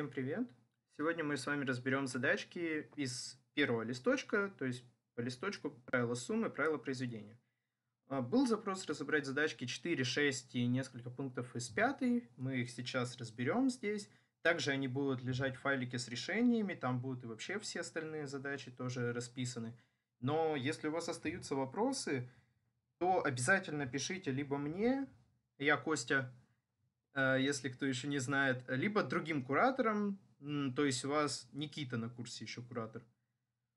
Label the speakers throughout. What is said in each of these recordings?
Speaker 1: Всем привет! Сегодня мы с вами разберем задачки из первого листочка, то есть по листочку правила суммы, правила произведения. А, был запрос разобрать задачки 4, 6 и несколько пунктов из 5. Мы их сейчас разберем здесь. Также они будут лежать в файлике с решениями, там будут и вообще все остальные задачи тоже расписаны. Но если у вас остаются вопросы, то обязательно пишите либо мне, я Костя Э, если кто еще не знает, либо другим куратором, то есть у вас Никита на курсе еще куратор.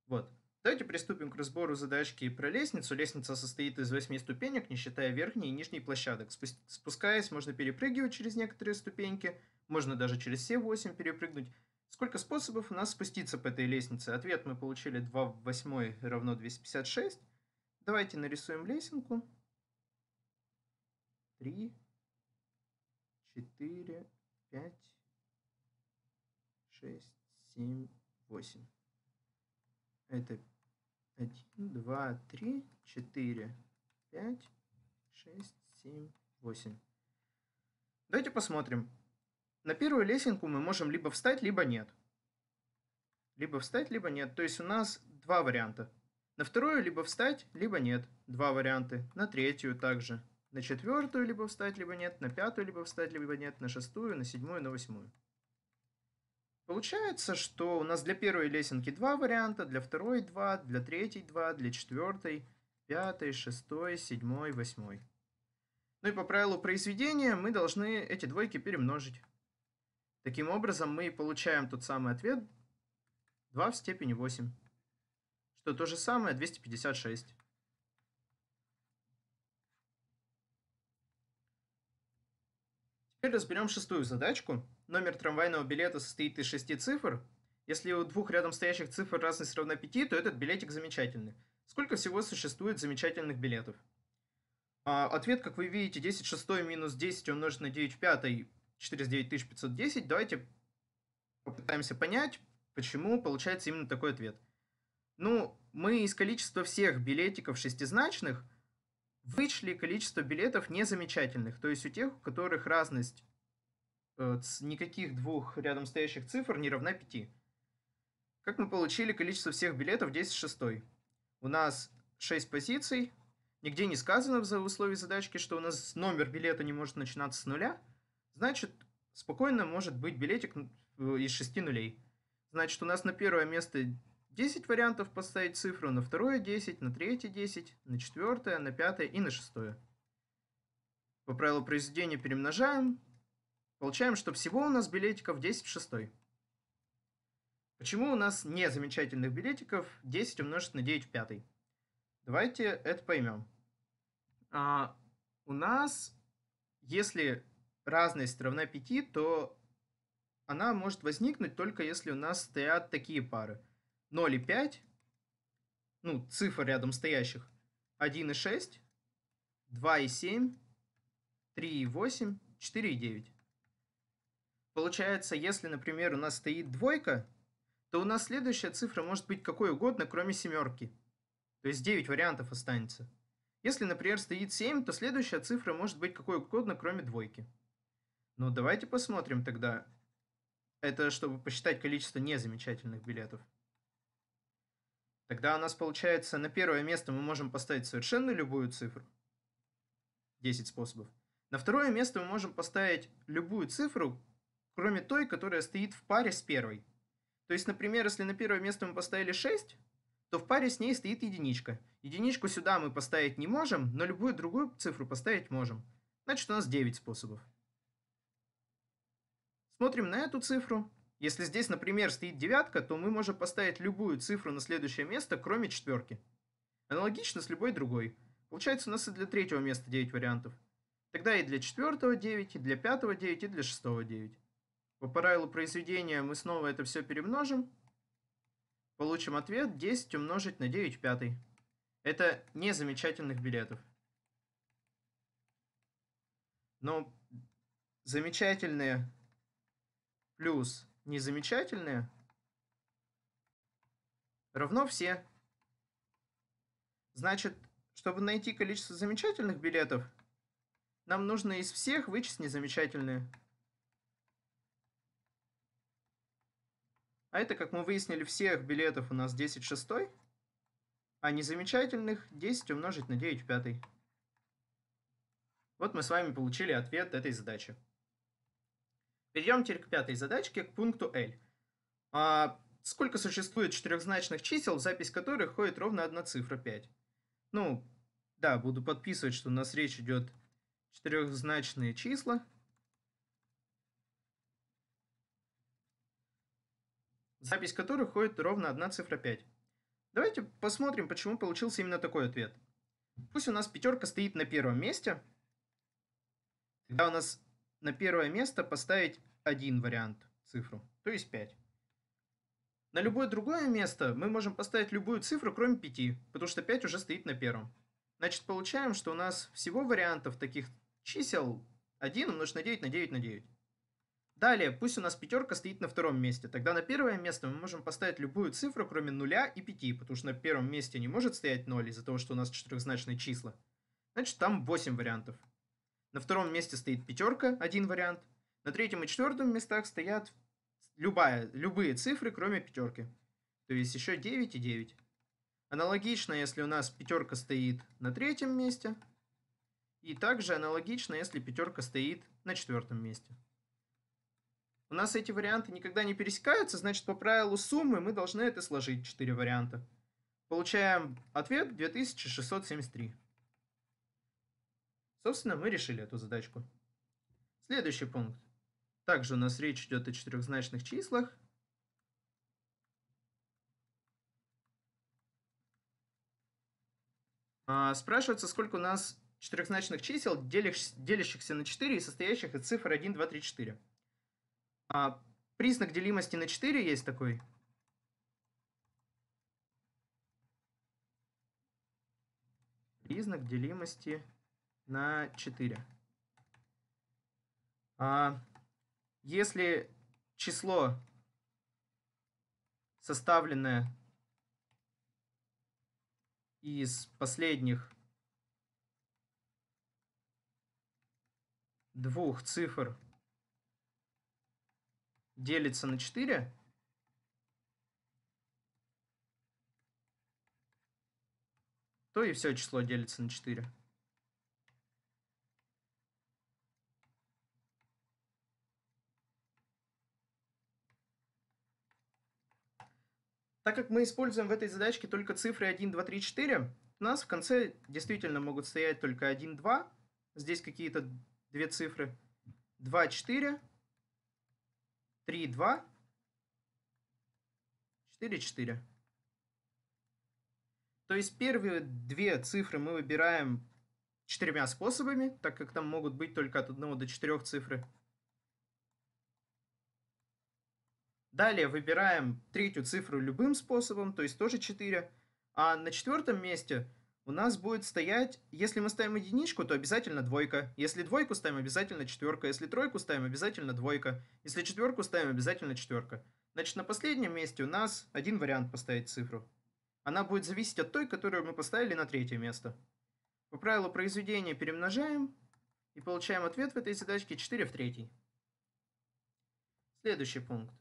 Speaker 1: Вот. Давайте приступим к разбору задачки про лестницу. Лестница состоит из восьми ступенек, не считая верхней и нижней площадок. Спускаясь, можно перепрыгивать через некоторые ступеньки, можно даже через все восемь перепрыгнуть. Сколько способов у нас спуститься по этой лестнице? Ответ мы получили 2 в 8 равно 256. Давайте нарисуем лесенку. 3, четыре, пять, шесть, семь, восемь. Это один, два, три, четыре, пять, шесть, семь, восемь. Давайте посмотрим. На первую лесенку мы можем либо встать, либо нет. Либо встать, либо нет. То есть у нас два варианта. На вторую либо встать, либо нет. Два варианта. На третью также на четвертую либо встать, либо нет, на пятую либо встать, либо нет, на шестую, на седьмую, на восьмую. Получается, что у нас для первой лесенки два варианта, для второй два, для третьей два, для четвертой, пятой, шестой, седьмой, восьмой. Ну и по правилу произведения мы должны эти двойки перемножить. Таким образом мы получаем тот самый ответ 2 в степени 8, что то же самое 256. Теперь разберем шестую задачку. Номер трамвайного билета состоит из шести цифр. Если у двух рядом стоящих цифр разность равна 5, то этот билетик замечательный. Сколько всего существует замечательных билетов? А, ответ, как вы видите, 10 шестой минус 10 умножить на 9 в 5, 49510. Давайте попытаемся понять, почему получается именно такой ответ. Ну, мы из количества всех билетиков шестизначных – вычли количество билетов незамечательных, то есть у тех, у которых разность э, никаких двух рядом стоящих цифр не равна 5. Как мы получили количество всех билетов 10 шестой? У нас 6 позиций, нигде не сказано в условии задачки, что у нас номер билета не может начинаться с нуля, значит, спокойно может быть билетик э, из 6 нулей. Значит, у нас на первое место 10 вариантов поставить цифру на второе 10, на третье 10, на четвертое, на пятое и на шестое. По правилу произведения перемножаем. Получаем, что всего у нас билетиков 10 в шестой. Почему у нас не замечательных билетиков 10 умножить на 9 в пятой? Давайте это поймем. А, у нас, если разность равна 5, то она может возникнуть только если у нас стоят такие пары – 0 и ну, цифр рядом стоящих, 1 и 6, 2 и 7, 3 и 8, 4 и 9. Получается, если, например, у нас стоит двойка, то у нас следующая цифра может быть какой угодно, кроме семерки. То есть 9 вариантов останется. Если, например, стоит 7, то следующая цифра может быть какой угодно, кроме двойки. Но ну, давайте посмотрим тогда. Это чтобы посчитать количество незамечательных билетов. Тогда у нас получается на первое место мы можем поставить совершенно любую цифру. 10 способов. На второе место мы можем поставить любую цифру, кроме той, которая стоит в паре с первой. То есть, например, если на первое место мы поставили 6, то в паре с ней стоит единичка. Единичку сюда мы поставить не можем, но любую другую цифру поставить можем. Значит, у нас 9 способов. Смотрим на эту цифру. Если здесь, например, стоит девятка, то мы можем поставить любую цифру на следующее место, кроме четверки. Аналогично с любой другой. Получается у нас и для третьего места 9 вариантов. Тогда и для четвертого 9, и для пятого 9, и для шестого 9. По правилу произведения мы снова это все перемножим. Получим ответ 10 умножить на 9 пятый. Это не замечательных билетов. Но замечательные плюс незамечательные равно все. Значит, чтобы найти количество замечательных билетов, нам нужно из всех вычесть незамечательные. А это, как мы выяснили, всех билетов у нас 10 шестой, а незамечательных 10 умножить на 9 пятый. Вот мы с вами получили ответ этой задачи. Перейдем теперь к пятой задачке, к пункту L. А сколько существует четырехзначных чисел, в запись которых ходит ровно одна цифра 5? Ну, да, буду подписывать, что у нас речь идет четырехзначные числа. запись которых ходит ровно одна цифра 5. Давайте посмотрим, почему получился именно такой ответ. Пусть у нас пятерка стоит на первом месте, тогда у нас на первое место поставить один вариант, цифру, то есть 5. На любое другое место мы можем поставить любую цифру, кроме 5, потому что 5 уже стоит на первом. Значит, получаем, что у нас всего вариантов таких чисел 1 умножить на 9 на 9 на 9. Далее, пусть у нас пятерка стоит на втором месте. Тогда на первое место мы можем поставить любую цифру, кроме нуля и 5, потому что на первом месте не может стоять 0 из-за того, что у нас четырехзначные числа. Значит, там 8 вариантов. На втором месте стоит пятерка, один вариант. На третьем и четвертом местах стоят любая, любые цифры, кроме пятерки. То есть еще 9 и 9. Аналогично, если у нас пятерка стоит на третьем месте. И также аналогично, если пятерка стоит на четвертом месте. У нас эти варианты никогда не пересекаются, значит, по правилу суммы мы должны это сложить 4 варианта. Получаем ответ 2673. Собственно, мы решили эту задачку. Следующий пункт. Также у нас речь идет о четырехзначных числах. А, спрашивается, сколько у нас четырехзначных чисел, делящихся на 4 и состоящих из цифр 1, 2, 3, 4. А признак делимости на 4 есть такой. Признак делимости на 4. А, если число, составленное из последних двух цифр делится на 4, то и все число делится на 4. Так как мы используем в этой задачке только цифры 1, 2, 3, 4, у нас в конце действительно могут стоять только 1, 2, здесь какие-то две цифры, 2, 4, 3, 2, 4, 4. То есть первые две цифры мы выбираем четырьмя способами, так как там могут быть только от 1 до 4 цифры. Далее выбираем третью цифру любым способом, то есть тоже 4. А на четвертом месте у нас будет стоять, если мы ставим единичку, то обязательно двойка. Если двойку ставим, обязательно четверка. Если тройку ставим, обязательно двойка. Если четверку ставим, обязательно четверка. Значит, на последнем месте у нас один вариант поставить цифру. Она будет зависеть от той, которую мы поставили на третье место. По правилу произведения перемножаем и получаем ответ в этой задачке 4 в 3. Следующий пункт.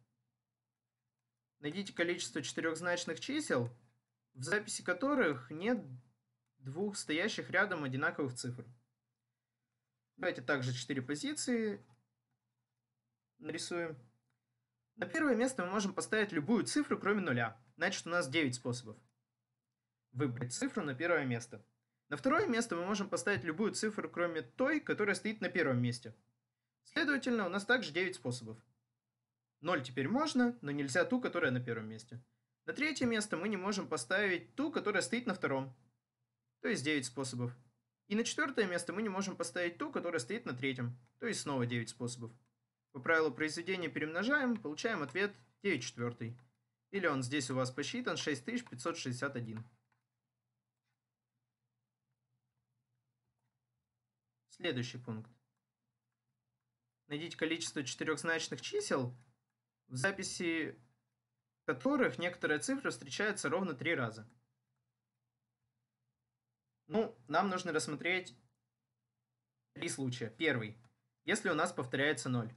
Speaker 1: Найдите количество четырехзначных чисел, в записи которых нет двух стоящих рядом одинаковых цифр. Давайте также четыре позиции нарисуем. На первое место мы можем поставить любую цифру, кроме нуля. Значит, у нас 9 способов выбрать цифру на первое место. На второе место мы можем поставить любую цифру, кроме той, которая стоит на первом месте. Следовательно, у нас также 9 способов. Ноль теперь можно, но нельзя ту, которая на первом месте. На третье место мы не можем поставить ту, которая стоит на втором. То есть 9 способов. И на четвертое место мы не можем поставить ту, которая стоит на третьем. То есть снова 9 способов. По правилу произведения перемножаем, получаем ответ 9 четвертый. Или он здесь у вас посчитан 6561. Следующий пункт. Найдите количество четырехзначных чисел, в записи которых некоторая цифра встречается ровно три раза. Ну, нам нужно рассмотреть три случая. Первый. Если у нас повторяется 0.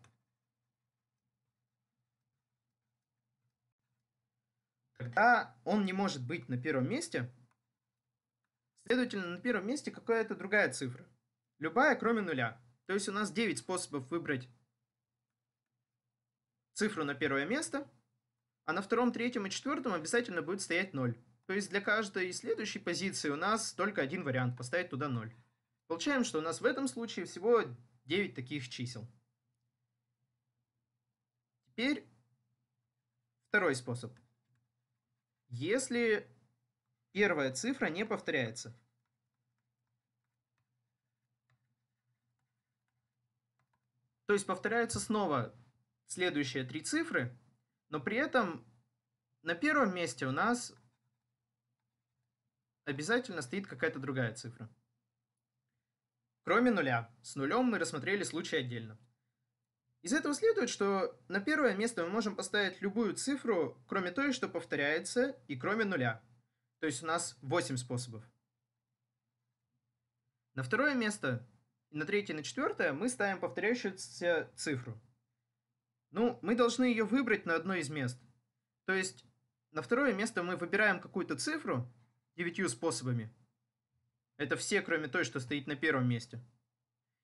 Speaker 1: Тогда он не может быть на первом месте. Следовательно, на первом месте какая-то другая цифра. Любая, кроме нуля. То есть у нас 9 способов выбрать цифру на первое место, а на втором, третьем и четвертом обязательно будет стоять 0. То есть для каждой следующей позиции у нас только один вариант, поставить туда 0. Получаем, что у нас в этом случае всего 9 таких чисел. Теперь второй способ. Если первая цифра не повторяется. То есть повторяются снова следующие три цифры, но при этом на первом месте у нас обязательно стоит какая-то другая цифра. Кроме нуля. С нулем мы рассмотрели случай отдельно. Из этого следует, что на первое место мы можем поставить любую цифру, кроме той, что повторяется, и кроме нуля. То есть у нас 8 способов. На второе место, на третье и на четвертое мы ставим повторяющуюся цифру. Ну, мы должны ее выбрать на одно из мест. То есть на второе место мы выбираем какую-то цифру девятью способами. Это все, кроме той, что стоит на первом месте.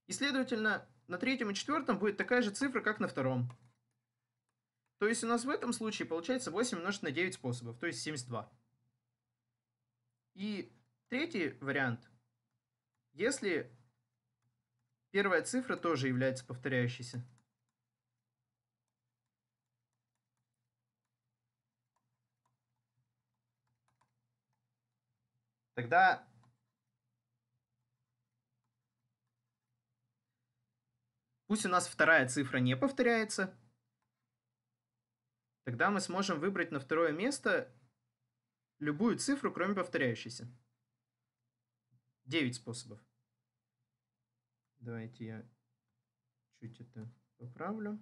Speaker 1: И, следовательно, на третьем и четвертом будет такая же цифра, как на втором. То есть у нас в этом случае получается 8 умножить на 9 способов, то есть 72. И третий вариант. Если первая цифра тоже является повторяющейся, Тогда пусть у нас вторая цифра не повторяется, тогда мы сможем выбрать на второе место любую цифру, кроме повторяющейся. 9 способов. Давайте я чуть это поправлю.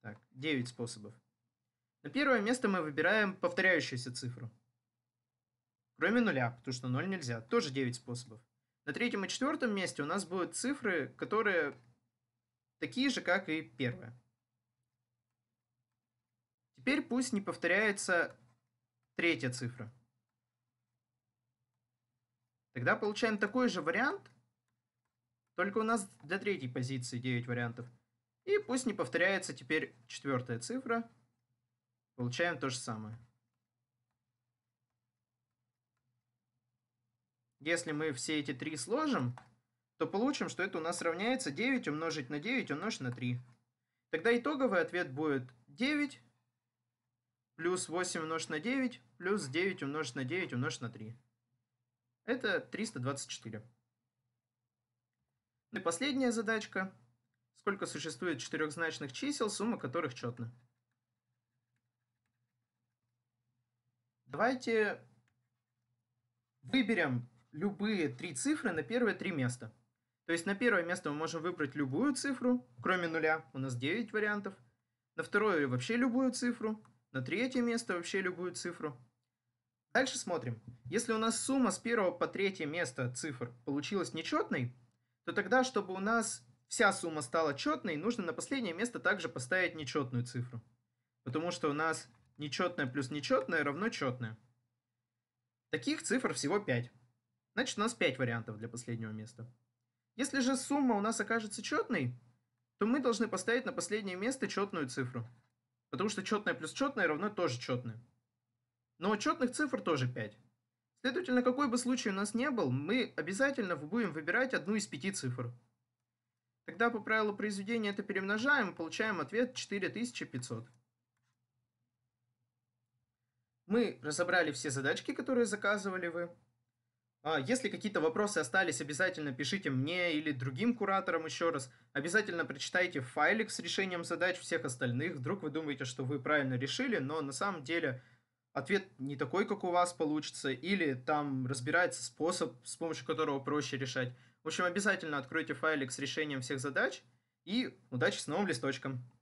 Speaker 1: Так, 9 способов. На первое место мы выбираем повторяющуюся цифру. Кроме нуля, потому что ноль нельзя. Тоже 9 способов. На третьем и четвертом месте у нас будут цифры, которые такие же, как и первая. Теперь пусть не повторяется третья цифра. Тогда получаем такой же вариант, только у нас для третьей позиции 9 вариантов. И пусть не повторяется теперь четвертая цифра. Получаем то же самое. Если мы все эти три сложим, то получим, что это у нас равняется 9 умножить на 9 умножить на 3. Тогда итоговый ответ будет 9 плюс 8 умножить на 9 плюс 9 умножить на 9 умножить на 3. Это 324. И последняя задачка. Сколько существует четырехзначных чисел, сумма которых четна? Давайте выберем любые три цифры на первые три места. То есть на первое место мы можем выбрать любую цифру, кроме нуля, у нас 9 вариантов. На второе вообще любую цифру, на третье место вообще любую цифру. Дальше смотрим. Если у нас сумма с первого по третье место цифр получилась нечетной, то тогда, чтобы у нас вся сумма стала четной, нужно на последнее место также поставить нечетную цифру. Потому что у нас нечетная плюс нечетная равно четная. Таких цифр всего 5. Значит, у нас 5 вариантов для последнего места. Если же сумма у нас окажется четной, то мы должны поставить на последнее место четную цифру. Потому что четное плюс четное равно тоже четное. Но четных цифр тоже 5. Следовательно, какой бы случай у нас не был, мы обязательно будем выбирать одну из пяти цифр. Тогда по правилу произведения это перемножаем и получаем ответ 4500. Мы разобрали все задачки, которые заказывали вы. А, если какие-то вопросы остались, обязательно пишите мне или другим кураторам еще раз. Обязательно прочитайте файлик с решением задач всех остальных. Вдруг вы думаете, что вы правильно решили, но на самом деле ответ не такой, как у вас получится, или там разбирается способ, с помощью которого проще решать. В общем, обязательно откройте файлик с решением всех задач и удачи с новым листочком.